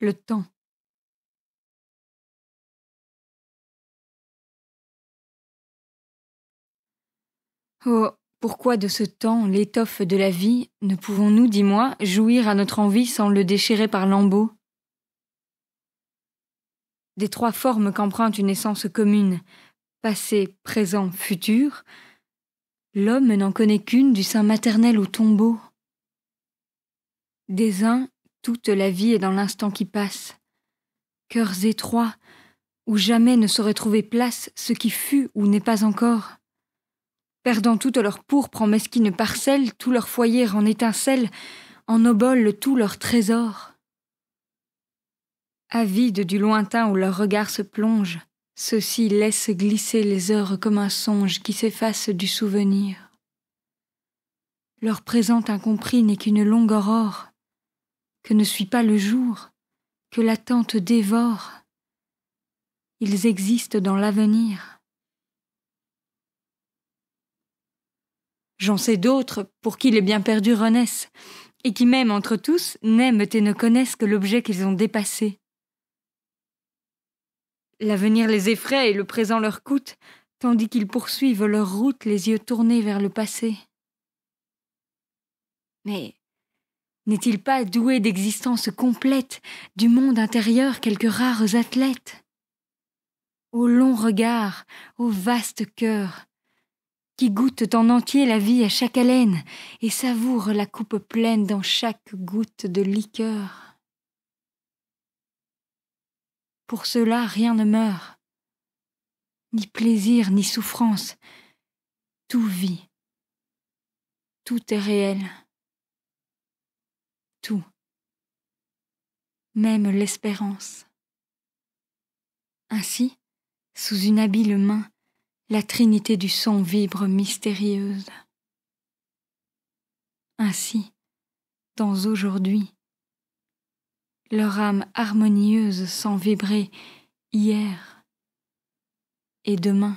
le temps. Oh, pourquoi de ce temps, l'étoffe de la vie, ne pouvons-nous, dis-moi, jouir à notre envie sans le déchirer par lambeaux Des trois formes qu'emprunte une essence commune, passé, présent, futur, l'homme n'en connaît qu'une du sein maternel au tombeau. Des uns, toute la vie est dans l'instant qui passe. Cœurs étroits, où jamais ne saurait trouver place ce qui fut ou n'est pas encore. Perdant toute leur pourpre en mesquines parcelles, tout leur foyer en étincelle, en obole tout leur trésor. Avides du lointain où leur regard se plonge, ceux-ci laissent glisser les heures comme un songe qui s'efface du souvenir. Leur présent incompris n'est qu'une longue aurore, que ne suit pas le jour, que l'attente dévore. Ils existent dans l'avenir. J'en sais d'autres pour qui les bien perdus renaissent, et qui même entre tous n'aiment et ne connaissent que l'objet qu'ils ont dépassé. L'avenir les effraie et le présent leur coûte, tandis qu'ils poursuivent leur route les yeux tournés vers le passé. Mais n'est-il pas doué d'existence complète, du monde intérieur quelques rares athlètes Au long regard, ô vaste cœur, qui goûtent en entier la vie à chaque haleine et savourent la coupe pleine dans chaque goutte de liqueur. Pour cela rien ne meurt, ni plaisir ni souffrance, tout vit, tout est réel tout, même l'espérance. Ainsi, sous une habile main, la trinité du son vibre mystérieuse. Ainsi, dans aujourd'hui, leur âme harmonieuse sent vibrer hier et demain.